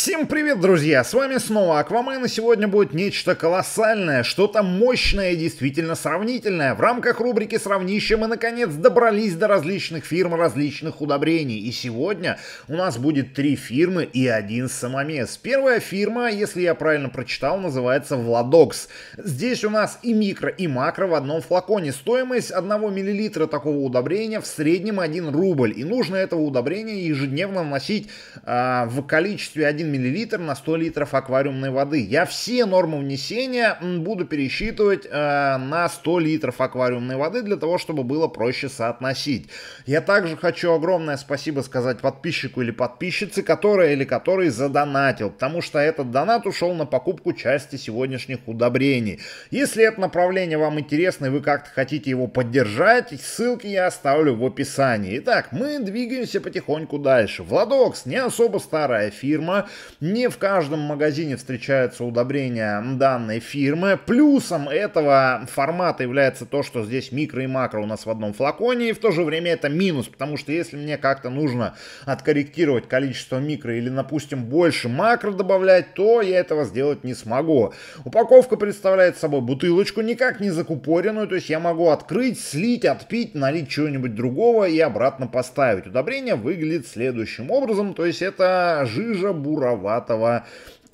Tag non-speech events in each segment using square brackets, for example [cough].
Всем привет, друзья! С вами снова Аквамен, и сегодня будет нечто колоссальное, что-то мощное и действительно сравнительное. В рамках рубрики «Сравнище» мы, наконец, добрались до различных фирм, различных удобрений. И сегодня у нас будет три фирмы и один самомес. Первая фирма, если я правильно прочитал, называется «Владокс». Здесь у нас и микро, и макро в одном флаконе. Стоимость 1 мл такого удобрения в среднем 1 рубль. И нужно этого удобрения ежедневно вносить э, в количестве 1 мл на 100 литров аквариумной воды. Я все нормы внесения буду пересчитывать э, на 100 литров аквариумной воды для того, чтобы было проще соотносить. Я также хочу огромное спасибо сказать подписчику или подписчице, которая или который задонатил, потому что этот донат ушел на покупку части сегодняшних удобрений. Если это направление вам интересно и вы как-то хотите его поддержать, ссылки я оставлю в описании. Итак, мы двигаемся потихоньку дальше. Владокс не особо старая фирма, не в каждом магазине встречаются удобрения данной фирмы. Плюсом этого формата является то, что здесь микро и макро у нас в одном флаконе, и в то же время это минус, потому что если мне как-то нужно откорректировать количество микро или, допустим, больше макро добавлять, то я этого сделать не смогу. Упаковка представляет собой бутылочку, никак не закупоренную, то есть я могу открыть, слить, отпить, налить чего-нибудь другого и обратно поставить. Удобрение выглядит следующим образом, то есть это жижа бура сероватого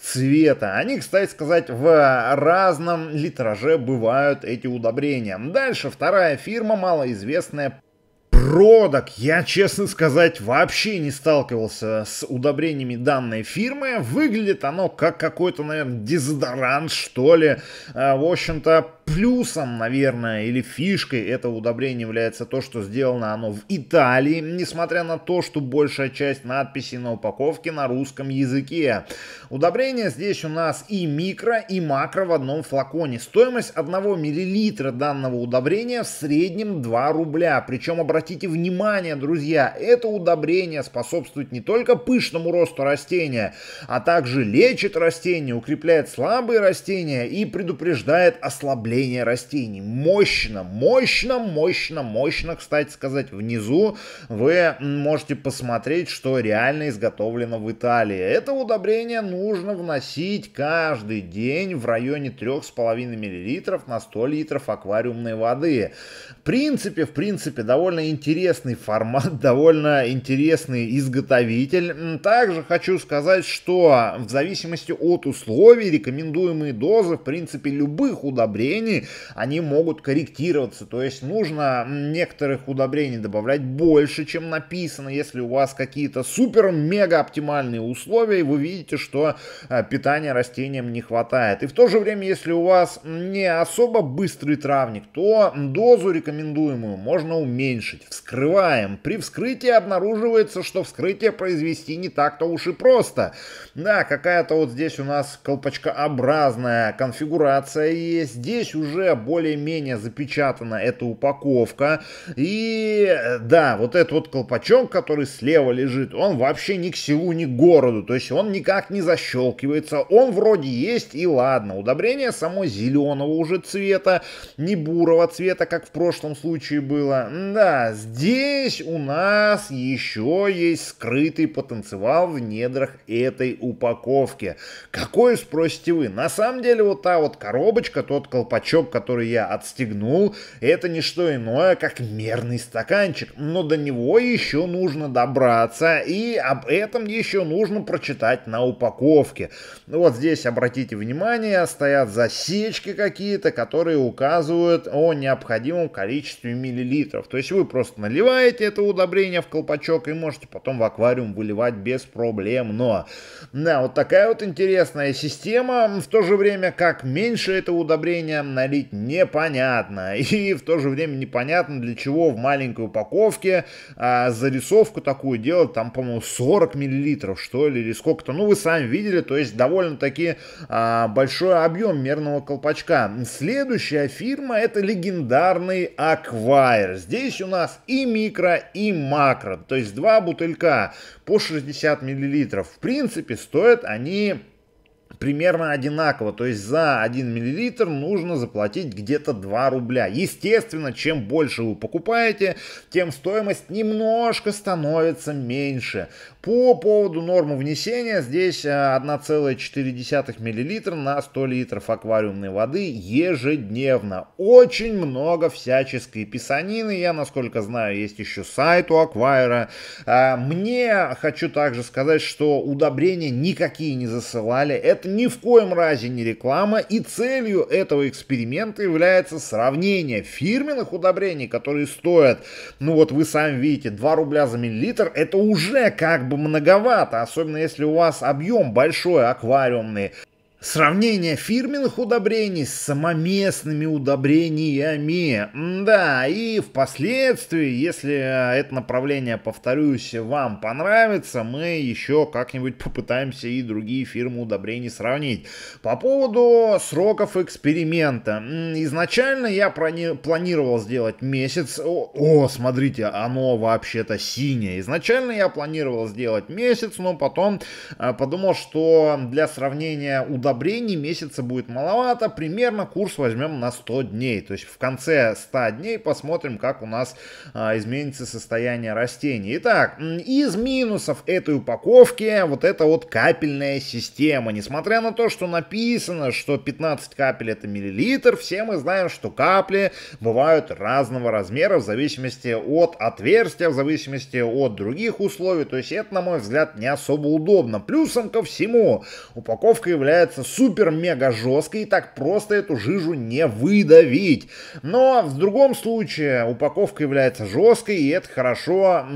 цвета. Они, кстати сказать, в разном литраже бывают эти удобрения. Дальше вторая фирма, малоизвестная Продок. Я, честно сказать, вообще не сталкивался с удобрениями данной фирмы. Выглядит оно как какой-то, наверное, дезодорант, что ли. А, в общем-то, плюсом, наверное, или фишкой этого удобрения является то, что сделано оно в Италии, несмотря на то, что большая часть надписей на упаковке на русском языке. Удобрение здесь у нас и микро, и макро в одном флаконе. Стоимость 1 мл данного удобрения в среднем 2 рубля. Причем, обратите внимание, друзья, это удобрение способствует не только пышному росту растения, а также лечит растения, укрепляет слабые растения и предупреждает ослабление потребления растений. Мощно, мощно, мощно, мощно, кстати сказать. Внизу вы можете посмотреть, что реально изготовлено в Италии. Это удобрение нужно вносить каждый день в районе 3,5 мл на 100 литров аквариумной воды. В принципе, в принципе, довольно интересный формат, [laughs] довольно интересный изготовитель. Также хочу сказать, что в зависимости от условий рекомендуемые дозы, в принципе, любых удобрений удобрений, они могут корректироваться. То есть нужно некоторых удобрений добавлять больше, чем написано. Если у вас какие-то супер-мега оптимальные условия, и вы видите, что э, питания растениям не хватает. И в то же время, если у вас не особо быстрый травник, то дозу рекомендуемую можно уменьшить. Вскрываем. При вскрытии обнаруживается, что вскрытие произвести не так-то уж и просто. Да, какая-то вот здесь у нас колпачкообразная конфигурация есть. Здесь уже более-менее запечатана эта упаковка. И да, вот этот вот колпачок, который слева лежит, он вообще ни к селу, ни к городу. То есть он никак не защелкивается. Он вроде есть и ладно. Удобрение само зеленого уже цвета, не бурого цвета, как в прошлом случае было. Да, здесь у нас еще есть скрытый потенциал в недрах этой упаковки. Какой, спросите вы? На самом деле вот та вот коробочка, тот колпачок, клочок, который я отстегнул, это не что иное, как мерный стаканчик. Но до него еще нужно добраться, и об этом еще нужно прочитать на упаковке. Вот здесь, обратите внимание, стоят засечки какие-то, которые указывают о необходимом количестве миллилитров. То есть вы просто наливаете это удобрение в колпачок и можете потом в аквариум выливать без проблем. Но, да, вот такая вот интересная система. В то же время, как меньше это удобрение, налить, непонятно. [laughs] И в то же время непонятно, для чего в маленькой упаковке а, зарисовку такую делать, там, по-моему, 40 миллилитров, что ли, или сколько-то. Ну, вы сами видели, то есть довольно-таки а, большой объем мерного колпачка. Следующая фирма это легендарный Аквайр. Здесь у нас и микро, и макро, то есть два бутылька по 60 миллилитров. В принципе, стоят они примерно одинаково. То есть за 1 мл нужно заплатить где-то 2 рубля. Естественно, чем больше вы покупаете, тем стоимость немножко становится меньше. По поводу нормы внесения, здесь 1,4 э, мл на 100 литров аквариумной воды ежедневно. Очень много всяческой писанины. Я, насколько знаю, есть еще сайт у аквайра. А, мне хочу также сказать, что удобрения никакие не засылали. Это ни в коем разе не реклама. И целью этого эксперимента является сравнение фирменных удобрений, которые стоят, ну вот вы сами видите, 2 рубля за миллилитр. Это уже как бы бы многовато, особенно если у вас объем большой, аквариумный. Сравнение фирменных удобрений с самоместными удобрениями. Да, и впоследствии, если э, это направление, повторюсь, вам понравится, мы еще как-нибудь попытаемся и другие фирмы удобрений сравнить. По поводу сроков эксперимента. Изначально я планировал сделать месяц. О, о смотрите, оно вообще-то синее. Изначально я планировал сделать месяц, но потом э, подумал, что для сравнения удобрений удобрений месяца будет маловато, примерно курс возьмем на 100 дней. То есть в конце 100 дней посмотрим, как у нас а, изменится состояние растений. Итак, из минусов этой упаковки вот это вот капельная система. Несмотря на то, что написано, что 15 капель это миллилитр, все мы знаем, что капли бывают разного размера в зависимости от отверстия, в зависимости от других условий. То есть это, на мой взгляд, не особо удобно. Плюсом ко всему, упаковка является является супер-мега жесткой, и так просто эту жижу не выдавить. Но в другом случае упаковка является жесткой, и это хорошо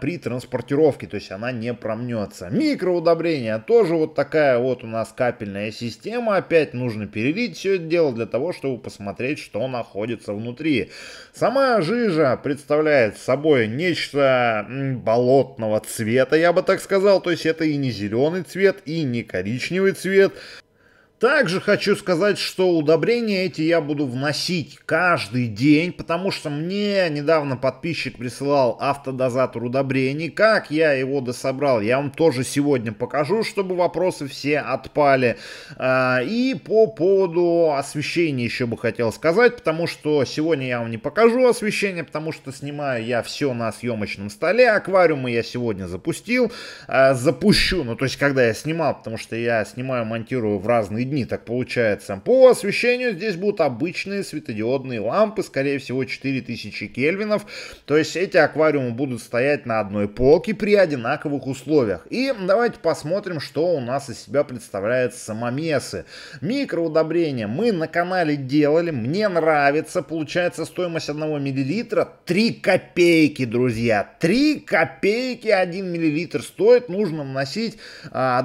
при транспортировке, то есть она не промнется. Микроудобрение тоже вот такая вот у нас капельная система. Опять нужно перелить все это дело для того, чтобы посмотреть, что находится внутри. Сама жижа представляет собой нечто болотного цвета, я бы так сказал. То есть это и не зеленый цвет, и не коричневый цвет. Также хочу сказать, что удобрения эти я буду вносить каждый день, потому что мне недавно подписчик присылал автодозатор удобрений. Как я его дособрал, я вам тоже сегодня покажу, чтобы вопросы все отпали. А, и по поводу освещения еще бы хотел сказать, потому что сегодня я вам не покажу освещение, потому что снимаю я все на съемочном столе. Аквариумы я сегодня запустил, а, запущу, ну то есть когда я снимал, потому что я снимаю, монтирую в разные дни так получается. По освещению здесь будут обычные светодиодные лампы, скорее всего 4000 кельвинов. То есть эти аквариумы будут стоять на одной полке при одинаковых условиях. И давайте посмотрим, что у нас из себя представляют самомесы. Микроудобрения мы на канале делали, мне нравится. Получается стоимость 1 мл 3 копейки, друзья. 3 копейки 1 мл стоит. Нужно вносить 1,7 а,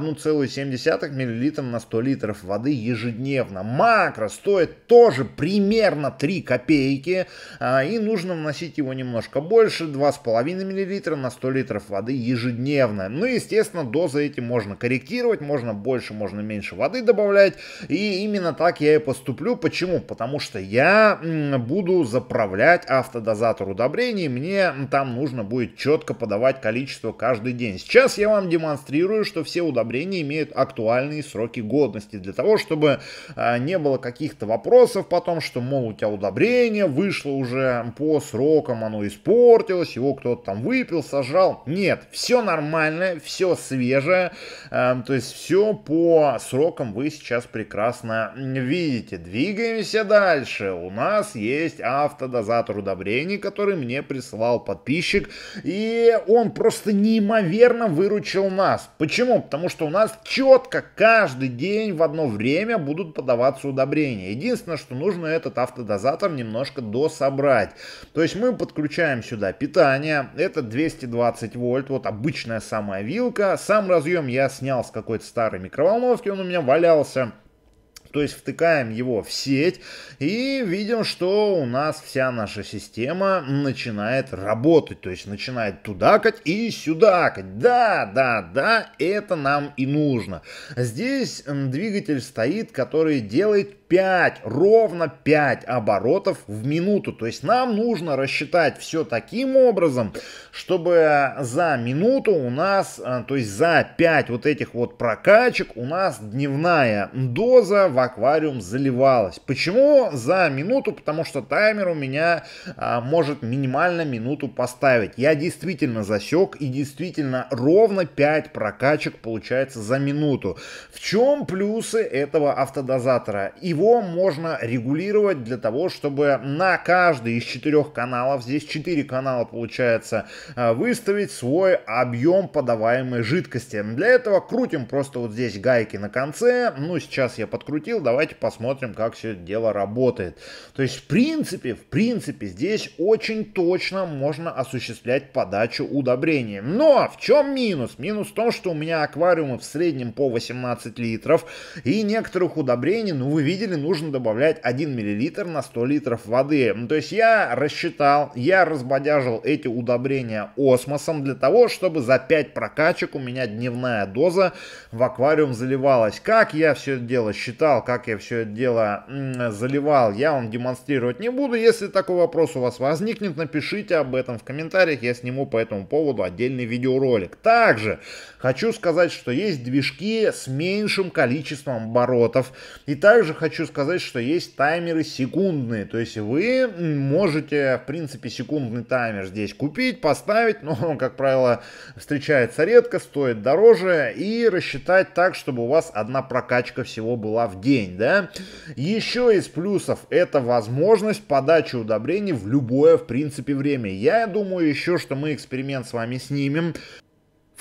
мл на 100 литров воды воды ежедневно. Макро стоит тоже примерно 3 копейки, а, и нужно вносить его немножко больше, 2,5 мл на 100 литров воды ежедневно. Ну, естественно, дозы эти можно корректировать, можно больше, можно меньше воды добавлять, и именно так я и поступлю. Почему? Потому что я буду заправлять автодозатор удобрений, мне там нужно будет четко подавать количество каждый день. Сейчас я вам демонстрирую, что все удобрения имеют актуальные сроки годности для того, того, чтобы а, не было каких-то вопросов потом, что, мол, у тебя удобрение вышло уже по срокам, оно испортилось, его кто-то там выпил, сожрал. Нет, все нормально, все свежее, а, то есть все по срокам вы сейчас прекрасно видите. Двигаемся дальше. У нас есть автодозатор удобрений, который мне присылал подписчик, и он просто неимоверно выручил нас. Почему? Потому что у нас четко каждый день в одно время будут подаваться удобрения. Единственное, что нужно этот автодозатор немножко дособрать. То есть мы подключаем сюда питание, это 220 вольт, вот обычная самая вилка. Сам разъем я снял с какой-то старой микроволновки, он у меня валялся. То есть втыкаем его в сеть и видим, что у нас вся наша система начинает работать. То есть начинает тудакать и сюдакать. Да, да, да, это нам и нужно. Здесь двигатель стоит, который делает 5, ровно 5 оборотов в минуту. То есть нам нужно рассчитать все таким образом, чтобы за минуту у нас, э, то есть за 5 вот этих вот прокачек у нас дневная доза в аквариум заливалось. Почему за минуту? Потому что таймер у меня а, может минимально минуту поставить. Я действительно засек и действительно ровно 5 прокачек получается за минуту. В чем плюсы этого автодозатора? Его можно регулировать для того, чтобы на каждый из четырех каналов, здесь 4 канала получается, а, выставить свой объем подаваемой жидкости. Для этого крутим просто вот здесь гайки на конце. Ну, сейчас я подкрутил запустил, давайте посмотрим, как все это дело работает. То есть, в принципе, в принципе, здесь очень точно можно осуществлять подачу удобрений. Но в чем минус? Минус в том, что у меня аквариумы в среднем по 18 литров, и некоторых удобрений, ну вы видели, нужно добавлять 1 мл на 100 литров воды. Ну, то есть я рассчитал, я разбодяжил эти удобрения осмосом для того, чтобы за 5 прокачек у меня дневная доза в аквариум заливалась. Как я все это дело считал, как я все это дело заливал, я вам демонстрировать не буду. Если такой вопрос у вас возникнет, напишите об этом в комментариях, я сниму по этому поводу отдельный видеоролик. Также хочу сказать, что есть движки с меньшим количеством оборотов. И также хочу сказать, что есть таймеры секундные, то есть вы можете, в принципе, секундный таймер здесь купить, поставить, но он, как правило, встречается редко, стоит дороже, и рассчитать так, чтобы у вас одна прокачка всего была в день, да. Еще из плюсов это возможность подачи удобрений в любое, в принципе, время. Я думаю еще, что мы эксперимент с вами снимем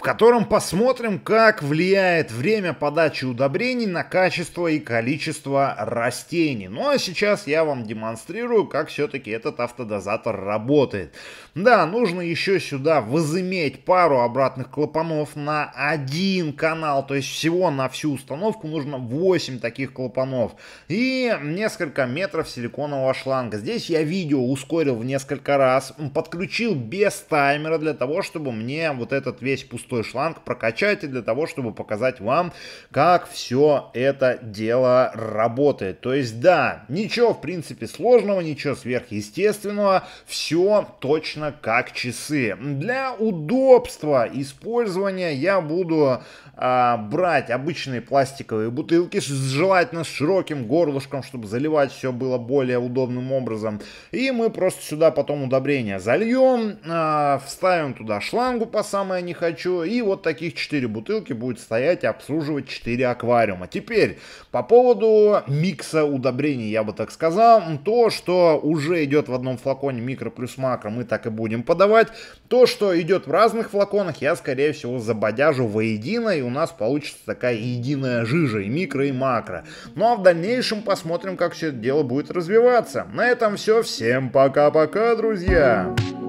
котором посмотрим, как влияет время подачи удобрений на качество и количество растений. Ну а сейчас я вам демонстрирую, как все-таки этот автодозатор работает. Да, нужно еще сюда возыметь пару обратных клапанов на один канал, то есть всего на всю установку нужно 8 таких клапанов и несколько метров силиконового шланга. Здесь я видео ускорил в несколько раз, подключил без таймера для того, чтобы мне вот этот весь пустой пустой шланг, и для того, чтобы показать вам, как все это дело работает. То есть, да, ничего в принципе сложного, ничего сверхъестественного, все точно как часы. Для удобства использования я буду а, брать обычные пластиковые бутылки, желательно с широким горлышком, чтобы заливать все было более удобным образом. И мы просто сюда потом удобрения зальем, а, вставим туда шлангу по самое не хочу, еще. И вот таких 4 бутылки будет стоять и обслуживать 4 аквариума. Теперь, по поводу микса удобрений, я бы так сказал. То, что уже идет в одном флаконе микро плюс макро, мы так и будем подавать. То, что идет в разных флаконах, я, скорее всего, забодяжу воедино, и у нас получится такая единая жижа, и микро, и макро. Ну а в дальнейшем посмотрим, как все это дело будет развиваться. На этом все. Всем пока-пока, друзья! Друзья.